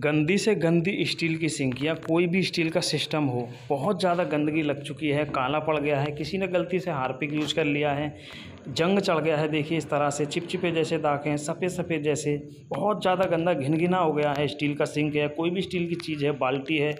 गंदी से गंदी स्टील की सिंक या कोई भी स्टील का सिस्टम हो बहुत ज़्यादा गंदगी लग चुकी है काला पड़ गया है किसी ने गलती से हार्पिक यूज कर लिया है जंग चढ़ गया है देखिए इस तरह से चिपचिपे जैसे दाग हैं सफ़ेद सफ़ेद जैसे बहुत ज़्यादा गंदा घिनघिना हो गया है स्टील का सिंक है कोई भी स्टील की चीज़ है बाल्टी है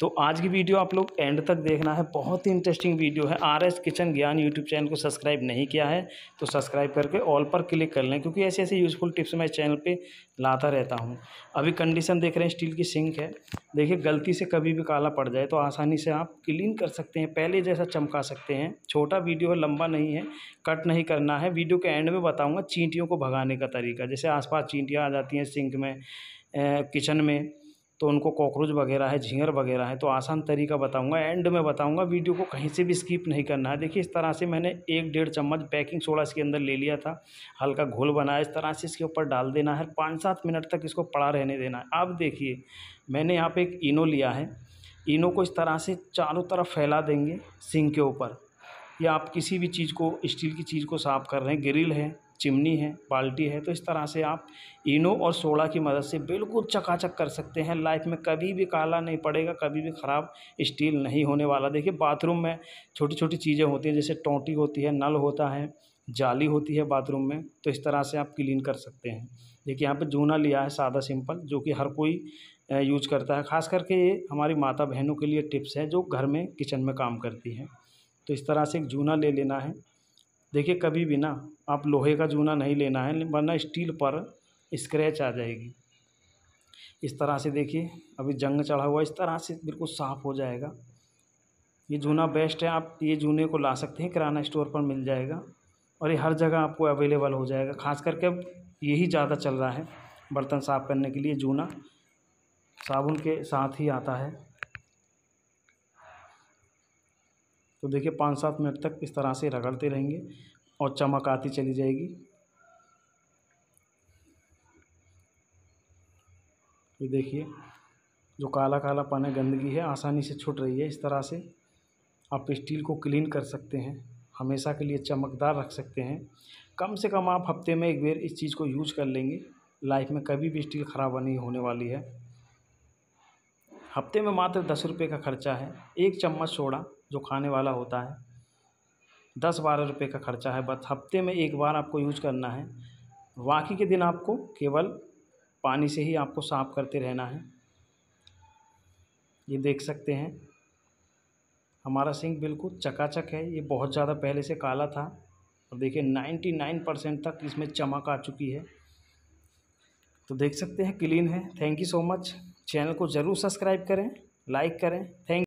तो आज की वीडियो आप लोग एंड तक देखना है बहुत ही इंटरेस्टिंग वीडियो है R S kitchen Gyan YouTube channel को सब्सक्राइब नहीं किया है तो सब्सक्राइब करके ऑल पर क्लिक कर लें क्योंकि ऐसे ऐसे यूज़फुल टिप्स मैं चैनल पे लाता रहता हूँ अभी कंडीशन देख रहे हैं स्टील की सिंक है देखिए गलती से कभी भी काला पड़ जाए तो आसानी से आप क्लीन कर सकते हैं पहले जैसा चमका सकते हैं छोटा वीडियो है लंबा नहीं है कट नहीं करना है वीडियो के एंड में बताऊँगा चींटियों को भगाने का तरीका जैसे आसपास चींटियाँ आ जाती हैं सिंक में किचन में तो उनको कॉकरोच वगैरह है झींगर वगैरह है तो आसान तरीका बताऊंगा एंड में बताऊंगा वीडियो को कहीं से भी स्किप नहीं करना है देखिए इस तरह से मैंने एक डेढ़ चम्मच बेकिंग सोडा इसके अंदर ले लिया था हल्का घोल बनाया इस तरह से इसके ऊपर डाल देना है पाँच सात मिनट तक इसको पड़ा रहने देना है अब देखिए मैंने यहाँ पर एक इनो लिया है इनो को इस तरह से चारों तरफ फैला देंगे सिंह के ऊपर या आप किसी भी चीज़ को स्टील की चीज़ को साफ़ कर रहे हैं ग्रिल है चिमनी है बाल्टी है तो इस तरह से आप इनो और सोडा की मदद से बिल्कुल चकाचक कर सकते हैं लाइफ में कभी भी काला नहीं पड़ेगा कभी भी ख़राब स्टील नहीं होने वाला देखिए बाथरूम में छोटी छोटी चीज़ें होती हैं जैसे टोंटी होती है नल होता है जाली होती है बाथरूम में तो इस तरह से आप क्लीन कर सकते हैं देखिए यहाँ पर जूना लिया है सादा सिंपल जो कि हर कोई यूज करता है ख़ास करके ये हमारी माता बहनों के लिए टिप्स हैं जो घर में किचन में काम करती हैं तो इस तरह से एक जूना ले लेना है देखिए कभी भी ना आप लोहे का जूना नहीं लेना है वरना स्टील पर स्क्रैच आ जाएगी इस तरह से देखिए अभी जंग चढ़ा हुआ इस तरह से बिल्कुल साफ़ हो जाएगा ये जूना बेस्ट है आप ये जूने को ला सकते हैं किराना स्टोर पर मिल जाएगा और ये हर जगह आपको अवेलेबल हो जाएगा खास करके अब यही ज़्यादा चल रहा है बर्तन साफ़ करने के लिए जूना साबुन के साथ ही आता है तो देखिए पाँच सात मिनट तक इस तरह से रगड़ते रहेंगे और चमक आती चली जाएगी ये देखिए जो काला काला पन है गंदगी है आसानी से छुट रही है इस तरह से आप स्टील को क्लीन कर सकते हैं हमेशा के लिए चमकदार रख सकते हैं कम से कम आप हफ्ते में एक बार इस चीज़ को यूज कर लेंगे लाइफ में कभी भी स्टील ख़राब नहीं होने वाली है हफ्ते में मात्र दस रुपये का खर्चा है एक चम्मच सोडा जो खाने वाला होता है दस बारह रुपये का खर्चा है बस हफ्ते में एक बार आपको यूज करना है बाकी के दिन आपको केवल पानी से ही आपको साफ़ करते रहना है ये देख सकते हैं हमारा सिंक बिल्कुल चकाचक है ये बहुत ज़्यादा पहले से काला था और देखिए नाइन्टी नाइन परसेंट तक इसमें चमक आ चुकी है तो देख सकते हैं क्लीन है thank you so much channel को ज़रूर सब्सक्राइब करें लाइक करें थैंक